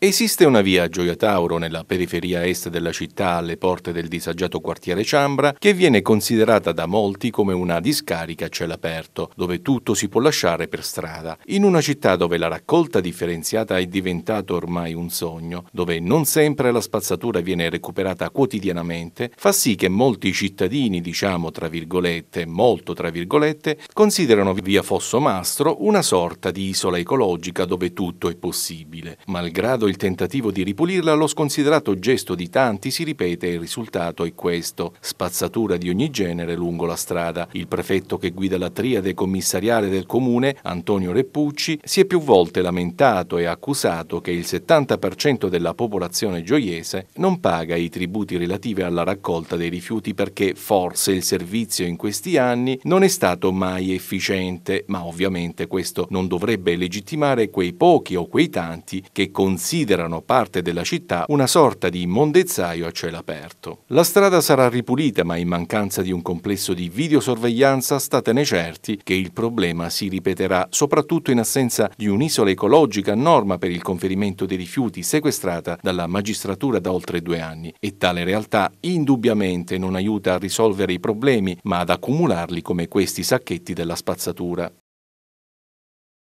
Esiste una via Gioia Tauro nella periferia est della città alle porte del disagiato quartiere Ciambra che viene considerata da molti come una discarica a cielo aperto, dove tutto si può lasciare per strada, in una città dove la raccolta differenziata è diventato ormai un sogno, dove non sempre la spazzatura viene recuperata quotidianamente, fa sì che molti cittadini, diciamo tra virgolette, molto tra virgolette, considerano via Fosso Mastro una sorta di isola ecologica dove tutto è possibile, malgrado il tentativo di ripulirla, lo sconsiderato gesto di tanti si ripete e il risultato è questo. Spazzatura di ogni genere lungo la strada. Il prefetto che guida la triade commissariale del comune, Antonio Reppucci, si è più volte lamentato e accusato che il 70% della popolazione gioiese non paga i tributi relativi alla raccolta dei rifiuti perché forse il servizio in questi anni non è stato mai efficiente, ma ovviamente questo non dovrebbe legittimare quei pochi o quei tanti che consigliano considerano parte della città una sorta di mondezzaio a cielo aperto. La strada sarà ripulita, ma in mancanza di un complesso di videosorveglianza statene certi che il problema si ripeterà, soprattutto in assenza di un'isola ecologica a norma per il conferimento dei rifiuti sequestrata dalla magistratura da oltre due anni e tale realtà indubbiamente non aiuta a risolvere i problemi, ma ad accumularli come questi sacchetti della spazzatura.